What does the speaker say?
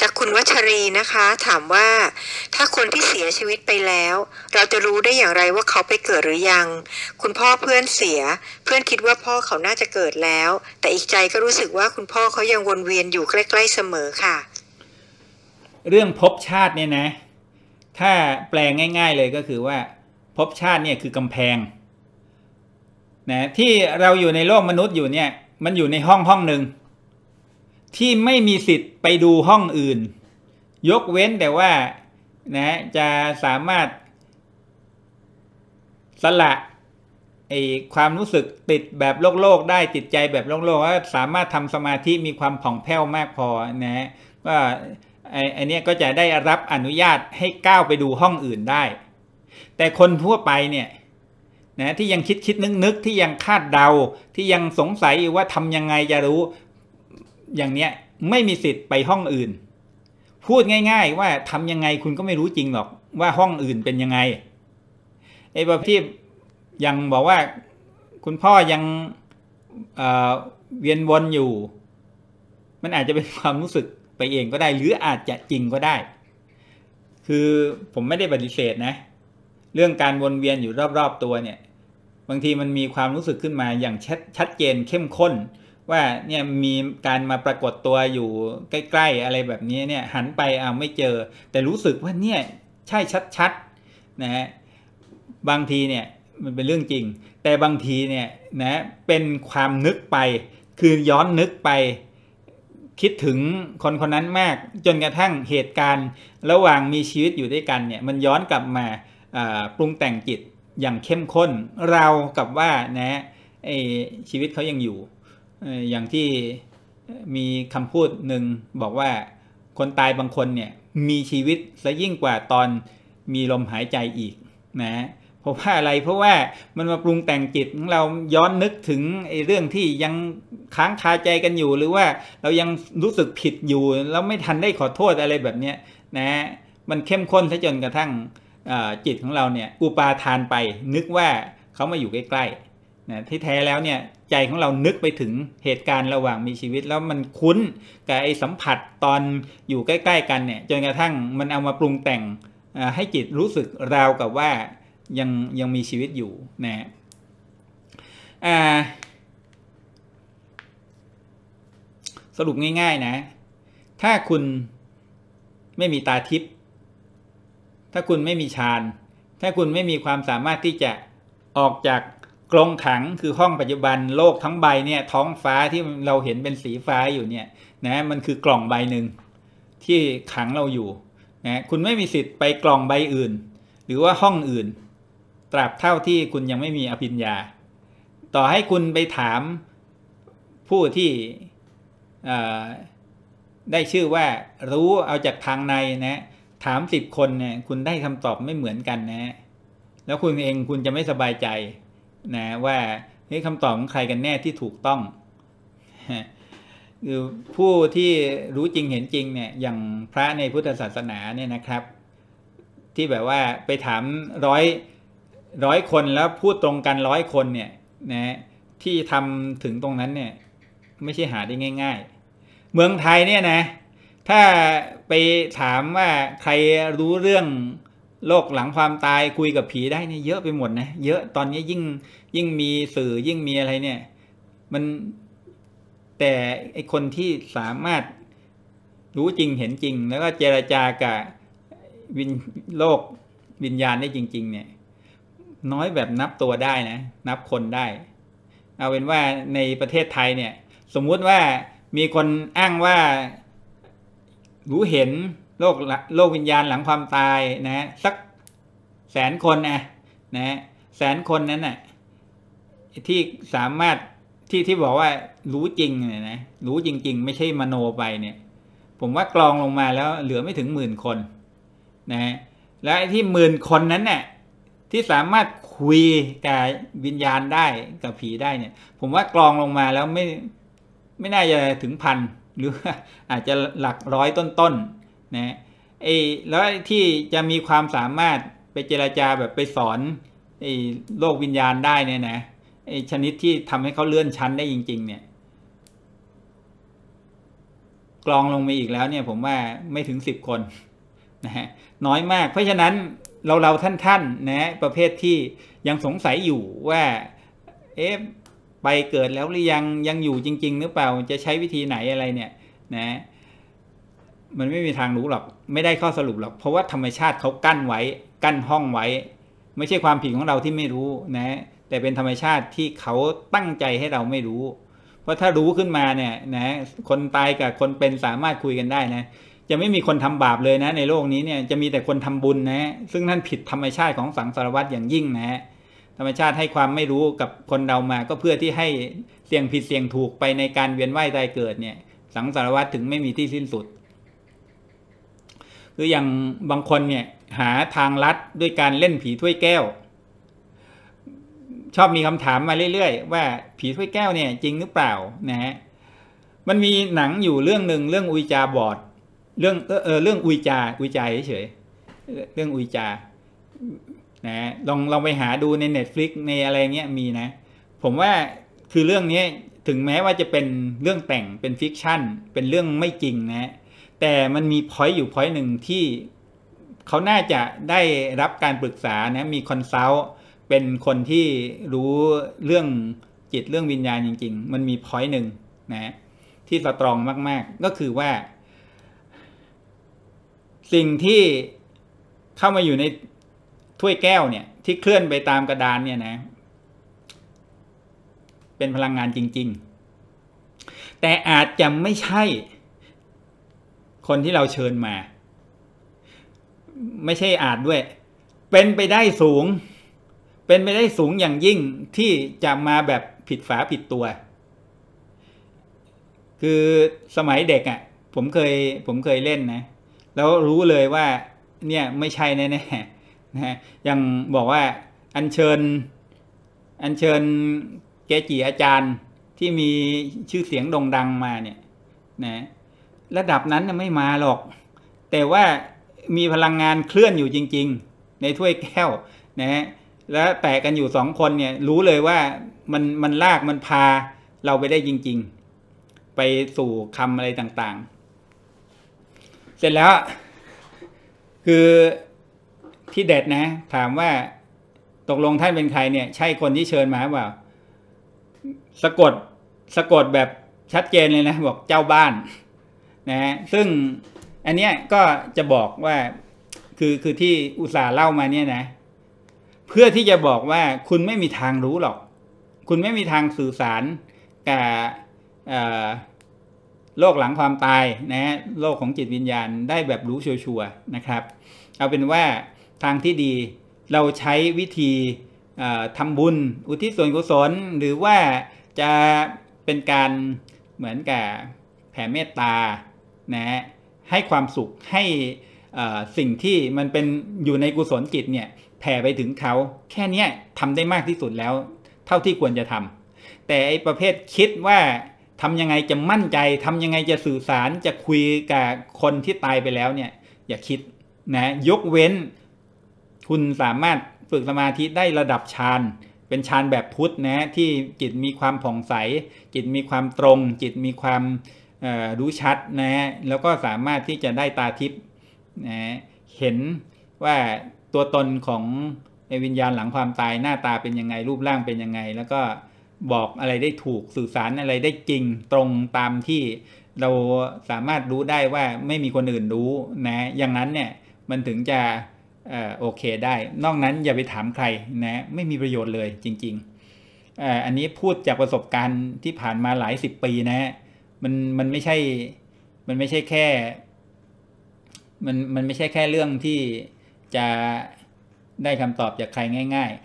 จาก คุณวัชรีนะคะ ถามว่า ถ้าคนที่เสียชีวิตไปแล้ว เราจะรู้ได้อย่างไรว่าเขาไปเกิดหรือยัง คุณพ่อเพื่อนเสีย เพื่อนคิดว่าพ่อเขาน่าจะเกิดแล้ว แต่อีกใจก็รู้สึกว่าคุณพ่อเขายังวนเวียนอยู่ใกล้ๆเสมอค่ะ เรื่องภพชาติเนี่ยนะ ถ้าแปลงง่าย ๆเลยก็คือว่าภพชาติเนี่ยคือกำแพงนะที่เราอยู่ในโลกมนุษย์อยู่เนี่ย มันอยู่ในห้องห้องหนึ่งที่ไม่มีสิทธิ์ไปดูห้องอื่น ยกเว้นแต่ว่านะ จะสามารถ สละไอความรู้สึกติดแบบโลกโลกได้จิตใจแบบโลกโลกว่า สามารถทำสมาธิมีความผ่องแผ้วมากพอนะ่าไอไอันี้ก็จะได้รับอนุญาตให้ก้าวไปดูห้องอื่นได้ แต่คนทั่วไปเนี่ย นะ ที่ยังคิดคิดนึกนึกที่ยังคาดเดาที่ยังสงสัยว่าทำยังไงจะรู้อย่างเนี้ยไม่มีสิทธิ์ไปห้องอื่น พูดง่าย ๆ ว่าทำยังไงคุณก็ไม่รู้จริงหรอก ว่าห้องอื่นเป็นยังไง ไอ้ประเภทยังบอกว่าคุณพ่อยังเเวียนวนอยู่ มันอาจจะเป็นความรู้สึกไปเองก็ได้ หรืออาจจะจริงก็ได้ คือผมไม่ได้ปฏิเสธนะ เรื่องการวนเวียนอยู่รอบๆตัวเนี่ย บางทีมันมีความรู้สึกขึ้นมาอย่างชัดชดเจนเข้มข้นว่าเนี่ยมีการมาปรากฏตัวอยู่ใกล้ๆ อะไรแบบนี้เนี่ยหันไปเอาไม่เจอ แต่รู้สึกว่าเนี่ยใช่ชัดๆนะฮะบางทีเนี่ยมันเป็นเรื่องจริง แต่บางทีเนี่ยนะเป็นความนึกไป คือย้อนนึกไปคิดถึงคนคนนั้นมาก จนกระทั่งเหตุการณ์ระหว่างมีชีวิตอยู่ด้วยกันเนี่ยมันย้อนกลับมาปรุงแต่งจิตอย่างเข้มข้น เรากับว่านะอชีวิตเขายังอยู่อย่างที่มีคำพูดหนึ่งบอกว่าคนตายบางคนเนี่ยมีชีวิตซะยิ่งกว่าตอนมีลมหายใจอีกนะเพราะว่าอะไรเพราะว่ามันมาปรุงแต่งจิตของเราย้อนนึกถึงไอ้เรื่องที่ยังค้างคาใจกันอยู่หรือว่าเรายังรู้สึกผิดอยู่แล้ว ไม่ทันได้ขอโทษอะไรแบบนี้นะมันเข้มข้นซะจนกระทั่งจิตของเราเนี่ยอุปาทานไปนึกว่าเขามาอยู่ใกล้ๆนะที่แท้แล้วเนี่ยใจของเรานึกไปถึงเหตุการณ์ระหว่างมีชีวิต แล้วมันคุ้นกับไอ้สัมผัสตอนอยู่ใกล้ ๆ กันเนี่ยจนกระทั่งมันเอามาปรุงแต่งให้จิตรู้สึกราวกับว่ายังยังมีชีวิตอยู่นะสรุปง่ายๆนะถ้าคุณไม่มีตาทิพย์ถ้าคุณไม่มีฌานถ้าคุณไม่มีความสามารถที่จะออกจากกรงขังคือห้องปัจจุบันโลกทั้งใบเนี่ยท้องฟ้าที่เราเห็นเป็นสีฟ้าอยู่เนี่ยนะมันคือกล่องใบหนึ่งที่ขังเราอยู่นะคุณไม่มีสิทธิ์ไปกล่องใบอื่น หรือว่าห้องอื่น ตราบเท่าที่คุณยังไม่มีอภิญญา ต่อให้คุณไปถามผู้ที่ได้ชื่อว่ารู้เอาจากทางในนะถามสิบคนเนี่ยคุณได้คำตอบไม่เหมือนกันนะ แล้วคุณเองคุณจะไม่สบายใจนะว่าเฮคำตอบของใครกันแน่ที่ถูกต้องคือผู้ที่รู้จริงเห็นจริงเนี่ยอย่างพระในพุทธศาสนาเนี่ยนะครับ ที่แบบว่าไปถามร้อยร้อยคนแล้วพูดตรงกันร้อยคนเนี่ยนะที่ทำถึงตรงนั้นเนี่ยไม่ใช่หาได้ง่าย ๆ เมืองไทยเนี่ยนะถ้าไปถามว่าใครรู้เรื่องโลกหลังความตายคุยกับผีได้เนี่ยเยอะไปหมดนะเยอะตอนนี้ยิ่งยิ่งมีสื่อยิ่งมีอะไรเนี่ย มันแต่ไอคนที่สามารถรู้จริงเห็นจริง แล้วก็เจรจากับวินโลกวิญญาณได้จริง ๆ เนี่ย น้อยแบบนับตัวได้นะ นับคนได้ เอาเป็นว่าในประเทศไทย เนี่ย สมมุติว่ามีคนอ้างว่า รู้เห็นโลกโลกวิญญาณหลังความตายนะ สักแสนคนนะนะแสนคนนั้นนะ่ะที่สามารถที่ที่บอกว่ารู้จริงเนี่ยนะรู้จริง ๆ ไม่ใช่มโนไปเนี่ย ผมว่ากรองลงมาแล้วเหลือไม่ถึงหมื่นคน นะ แล้วไอ้ที่หมื่นคนนั้นเนี่ย ที่สามารถคุยกับวิญญาณได้กับผีได้เนี่ย ผมว่ากรองลงมาแล้วไม่ไม่น่าจะถึงพันหรือ อาจจะหลักร้อยต้นๆนะไอ้แล้วที่จะมีความสามารถไปเจราจาแบบไปสอนไอ้โลกวิญญาณได้เนี่ยนะไอ้ชนิดที่ทำให้เขาเลื่อนชั้นได้จริง ๆ เนี่ยกรองลงมาอีกแล้ว เนี่ย ผมว่าไม่ถึงสิบคน นะฮะ น้อยมากเพราะฉะนั้นเราเราท่านท่านนะ ประเภทที่ยังสงสัยอยู่ว่า เอ๊ะไปเกิดแล้วหรือยังยังอยู่จริง ๆ หรือเปล่าจะใช้วิธีไหนอะไรเนี่ย นะมันไม่มีทางรู้หรอก ไม่ได้ข้อสรุปหรอก เพราะว่าธรรมชาติเขากั้นไว้ กั้นห้องไว้ ไม่ใช่ความผิดของเราที่ไม่รู้นะ แต่เป็นธรรมชาติที่เขาตั้งใจให้เราไม่รู้ เพราะถ้ารู้ขึ้นมาเนี่ยนะ คนตายกับคนเป็นสามารถคุยกันได้นะ จะไม่มีคนทำบาปเลยนะ ในโลกนี้เนี่ย จะมีแต่คนทำบุญนะ ซึ่งนั่นผิดธรรมชาติของสังสารวัตอย่างยิ่งนะ ธรรมชาติให้ความไม่รู้กับคนเรามาก็เพื่อที่ให้เสี่ยงผิดเสี่ยงถูกไปในการเวียนว่ายตายเกิดเนี่ย สังสารวัตถึงไม่มีที่สิ้นสุดืออย่างบางคนเนี่ยหาทางลัดด้วยการเล่นผีถ้วยแก้ว ชอบมีคำถามมาเรื่อย ๆ ว่าผีถ้วยแก้วเนี่ยจริงหรือเปล่านะฮะมันมีหนังอยู่เรื่องหนึ่งเรื่องอุยจาบอดเรื่องเออเรื่องอุยจาอุยจาเฉยเรื่องอุยจานะลองลองไปหาดูใน Netflix ในอะไรเงี้ยมีนะ ผมว่าคือเรื่องนี้ถึงแม้ว่าจะเป็นเรื่องแต่งเป็นฟิกชัน เป็นเรื่องไม่จริงนะแต่มันมีพอยต์อยู่พอยต์หนึ่งที่เขาน่าจะได้รับการปรึกษานะ มีคอนซัลท์ เป็นคนที่รู้เรื่องจิตเรื่องวิญญาณจริงๆ มันมีพอยต์หนึ่งนะ ที่สตรองมาก ๆ ก็คือว่า สิ่งที่เข้ามาอยู่ในถ้วยแก้วเนี่ย ที่เคลื่อนไปตามกระดานเนี่ยนะ เป็นพลังงานจริง ๆ แต่อาจจะไม่ใช่คนที่เราเชิญมา ไม่ใช่อาจด้วย เป็นไปได้สูง เป็นไปได้สูงอย่างยิ่งที่จะมาแบบผิดฝาผิดตัว คือสมัยเด็กอะ่ะผมเคยผมเคยเล่นนะแล้วรู้เลยว่า เนี่ยไม่ใช่แน่ๆนะยังบอกว่าอันเชิญ อันเชิญเกจิอาจารย์ที่มีชื่อเสียงโด่งดังมาเนี่ยนะระดับนั้นไม่มาหรอก แต่ว่ามีพลังงานเคลื่อนอยู่จริงๆ ในถ้วยแก้วนะฮะและแตะกันอยู่สองคนเนี่ย รู้เลยว่ามันมันลากมันพาเราไปได้จริงๆ ไปสู่คำอะไรต่างๆ เสร็จแล้วคือที่เด็ดนะ ถามว่าตกลงท่านเป็นใครเนี่ยใช่คนที่เชิญมาเปล่า สะกดสะกดแบบชัดเจนเลยนะ บอกเจ้าบ้านนะฮะซึ่งอันเนี้ยก็จะบอกว่า คือ คือที่อุตสาห์เล่ามาเนี่ยนะ เพื่อที่จะบอกว่าคุณไม่มีทางรู้หรอก คุณไม่มีทางสื่อสารกับ โลกหลังความตายนะฮะโลกของจิตวิญญาณได้แบบรู้ชัวร์นะครับ เอาเป็นว่าทางที่ดี เราใช้วิธีทำบุญอุทิศส่วนกุศล หรือว่าจะเป็นการเหมือนกับแผ่เมตตานะให้ความสุขให้สิ่งที่มันเป็นอยู่ในกุศลจิตเนี่ยแผ่ไปถึงเขาแค่นี้ทำได้มากที่สุดแล้ว เท่าที่ควรจะทำแต่ไอ้ประเภทคิดว่าทำยังไงจะมั่นใจทำยังไงจะสื่อสารจะคุยกับคนที่ตายไปแล้วเนี่ย อย่าคิดนะยกเว้น คุณสามารถฝึกสมาธิได้ระดับฌานเป็นฌานแบบพุทธนะที่จิตมีความผ่องใสจิตมีความตรง จิตมีความรู้ชัดนะฮะแล้วก็สามารถที่จะได้ตาทิพย์นะเห็นว่าตัวตนของวิญญาณหลังความตายหน้าตาเป็นยังไงรูปร่างเป็นยังไงแล้วก็บอกอะไรได้ถูกสื่อสารอะไรได้จริงตรงตามที่เราสามารถรู้ได้ว่าไม่มีคนอื่นรู้นะ อย่างนั้นเนี่ยมันถึงจะโอเคได้ นอกนั้นอย่าไปถามใครนะไม่มีประโยชน์เลยจริงๆออันนี้พูดจากประสบการณ์ที่ผ่านมาหลายสิบปีนะฮะมันมันไม่ใช่ มันไม่ใช่แค่ มันมันไม่ใช่แค่เรื่องที่จะได้คำตอบจากใครง่ายๆ